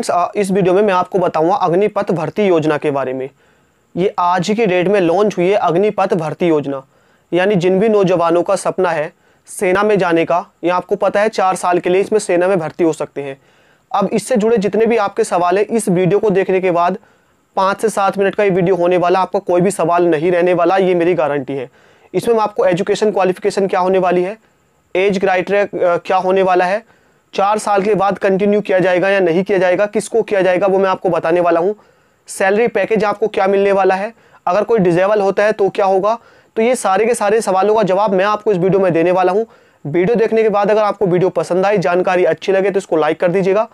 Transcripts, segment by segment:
friends इस video में मैं आपको बताऊंगा अग्निपथ भर्ती योजना के बारे में ये आज की डेट में लॉन्च हुई है अग्निपथ भर्ती योजना यानी जिन भी नौजवानों का सपना है सेना में जाने का ये आपको पता है चार साल के लिए इसमें सेना में भर्ती हो सकते हैं अब इससे जुड़े जितने भी आपके सवाल हैं इस वीडियो को देखने के बाद पाँच से सात मिनट का ये वीडियो होने वाला आपका कोई भी सवाल नहीं रहने वाला ये मेरी गारंटी है इसमें मैं आपको एजुकेशन क्वालिफिकेशन क्या होने वाली है एज क्राइटेरिया क्या होने वाला है चार साल के बाद कंटिन्यू किया जाएगा या नहीं किया जाएगा किसको किया जाएगा वो मैं आपको बताने वाला हूँ सैलरी पैकेज आपको क्या मिलने वाला है अगर कोई डिजेबल होता है तो क्या होगा तो ये सारे के सारे सवालों का जवाब मैं आपको इस वीडियो में देने वाला हूँ वीडियो देखने के बाद अगर आपको वीडियो पसंद आई जानकारी अच्छी लगे तो इसको लाइक कर दीजिएगा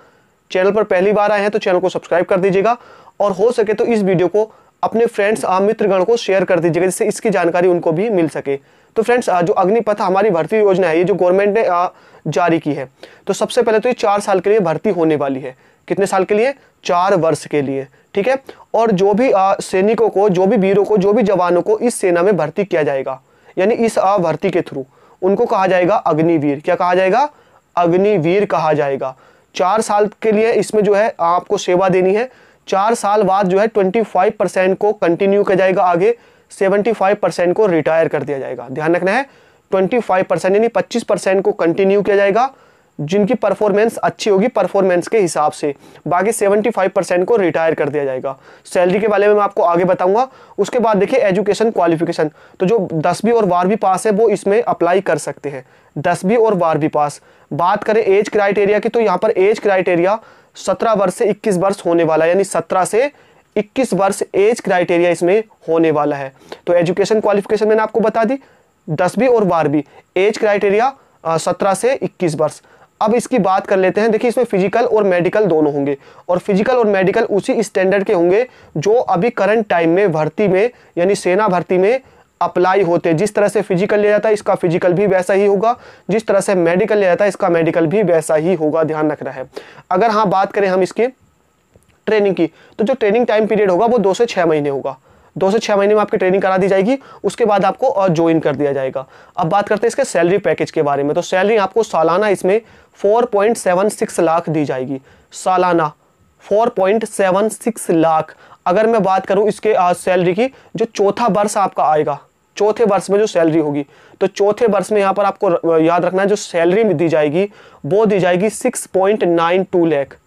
चैनल पर पहली बार आए हैं तो चैनल को सब्सक्राइब कर दीजिएगा और हो सके तो इस वीडियो को अपने फ्रेंड्स मित्रगण को शेयर कर दीजिएगा जिससे इसकी जानकारी उनको भी मिल सके तो फ्रेंड्स जो अग्निपथ हमारी भर्ती योजना है ये जो गवर्नमेंट ने जारी की है तो सबसे पहले तो ये चार साल के लिए भर्ती होने वाली है कितने साल के लिए चार वर्ष के लिए ठीक है और जो भी सैनिकों को जो भी वीरों को जो भी जवानों को इस सेना में भर्ती किया जाएगा यानी इस भर्ती के थ्रू उनको कहा जाएगा अग्निवीर क्या कहा जाएगा अग्निवीर कहा जाएगा चार साल के लिए इसमें जो है आपको सेवा देनी है चार साल बाद जो है ट्वेंटी फाइव परसेंट को कंटिन्यू किया जाएगा आगे 75 को रिटायर कर दिया जाएगा ध्यान रखना है 25 परसेंट यानी 25 परसेंट को कंटिन्यू किया जाएगा जिनकी परफॉर्मेंस अच्छी होगी परफॉर्मेंस के हिसाब से बाकी 75 परसेंट को रिटायर कर दिया जाएगा सैलरी के बारे में मैं आपको आगे बताऊंगा उसके बाद देखिए एजुकेशन क्वालिफिकेशन तो जो दसवीं और बारहवीं पास है वो इसमें अप्लाई कर सकते हैं दसवीं और बारहवीं पास बात करें एज क्राइटेरिया की तो यहाँ पर एज क्राइटेरिया सत्रह वर्ष से इक्कीस वर्ष होने वाला यानी सत्रह से 21 वर्ष एज क्राइटेरिया इसमें होने वाला है तो एजुकेशन क्वालिफिकेशन मैंने आपको बता दी दसवीं और बारहवीं एज क्राइटेरिया सत्रह से इक्कीस वर्ष अब इसकी बात कर लेते हैं देखिए इसमें फिजिकल और मेडिकल दोनों होंगे और फिजिकल और मेडिकल उसी स्टैंडर्ड के होंगे जो अभी करंट टाइम में भर्ती में यानी सेना भर्ती में अप्लाई होते हैं जिस तरह से फिजिकल लिया जाता है इसका फिजिकल भी वैसा ही होगा जिस तरह से मेडिकल लिया जाता है इसका मेडिकल भी वैसा ही होगा ध्यान रखना है अगर हाँ बात करें हम इसके ट्रेनिंग की तो जो ट्रेनिंग टाइम पीरियड होगा वो दो से छः महीने होगा दो से छः महीने में आपकी ट्रेनिंग करा दी जाएगी उसके बाद आपको और ज्वाइन कर दिया जाएगा अब बात करते हैं इसके सैलरी पैकेज के बारे में तो सैलरी आपको सालाना इसमें 4.76 लाख दी जाएगी सालाना 4.76 लाख अगर मैं बात करूं इसके सैलरी की जो चौथा वर्ष आपका आएगा चौथे वर्ष में जो सैलरी होगी तो चौथे वर्ष में यहाँ पर आपको याद रखना है जो सैलरी दी जाएगी वो दी जाएगी 6.92 लाख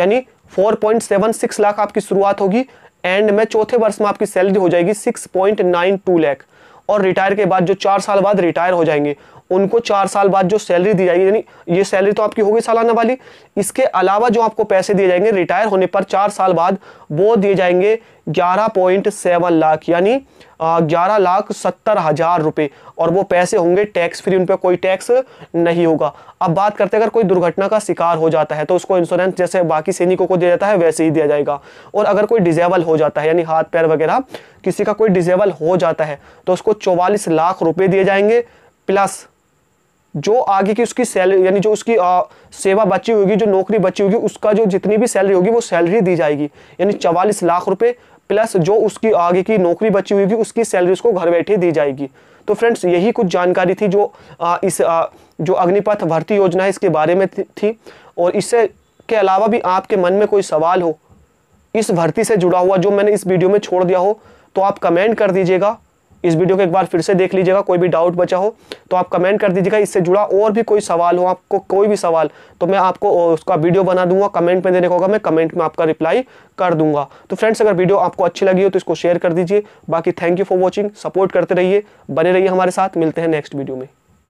यानी 4.76 लाख आपकी शुरुआत होगी एंड में चौथे वर्ष में आपकी सैलरी हो जाएगी 6.92 लाख और रिटायर के बाद जो चार साल बाद रिटायर हो जाएंगे उनको चार साल बाद जो सैलरी दी जाएगी यानी ये सैलरी तो आपकी होगी सालाना वाली इसके अलावा जो आपको पैसे दिए जाएंगे रिटायर होने पर चार साल बाद वो दिए जाएंगे ग्यारह पॉइंट सेवन लाख यानी ग्यारह लाख सत्तर हज़ार रुपये और वो पैसे होंगे टैक्स फ्री उन पर कोई टैक्स नहीं होगा अब बात करते अगर कोई दुर्घटना का शिकार हो जाता है तो उसको इंश्योरेंस जैसे बाकी सैनिकों को दिया जाता है वैसे ही दिया जाएगा और अगर कोई डिजेबल हो जाता है यानी हाथ पैर वगैरह किसी का कोई डिजेबल हो जाता है तो उसको चौवालीस लाख रुपये दिए जाएंगे प्लस जो आगे की उसकी सैलरी यानी जो उसकी आ, सेवा बची होगी जो नौकरी बची होगी उसका जो जितनी भी सैलरी होगी वो सैलरी दी जाएगी यानी चवालीस लाख रुपए प्लस जो उसकी आगे की नौकरी बची हुई होगी उसकी सैलरी उसको घर बैठे दी जाएगी तो फ्रेंड्स यही कुछ जानकारी थी जो आ, इस आ, जो अग्निपथ भर्ती योजना है इसके बारे में थी और इससे के अलावा भी आपके मन में कोई सवाल हो इस भर्ती से जुड़ा हुआ जो मैंने इस वीडियो में छोड़ दिया हो तो आप कमेंट कर दीजिएगा इस वीडियो को एक बार फिर से देख लीजिएगा कोई भी डाउट बचा हो तो आप कमेंट कर दीजिएगा इससे जुड़ा और भी कोई सवाल हो आपको कोई भी सवाल तो मैं आपको उसका वीडियो बना दूंगा कमेंट में देने को होगा मैं कमेंट में आपका रिप्लाई कर दूंगा तो फ्रेंड्स अगर वीडियो आपको अच्छी लगी हो तो इसको शेयर कर दीजिए बाकी thank you for watching support करते रहिए बने रहिए हमारे साथ मिलते हैं नेक्स्ट वीडियो में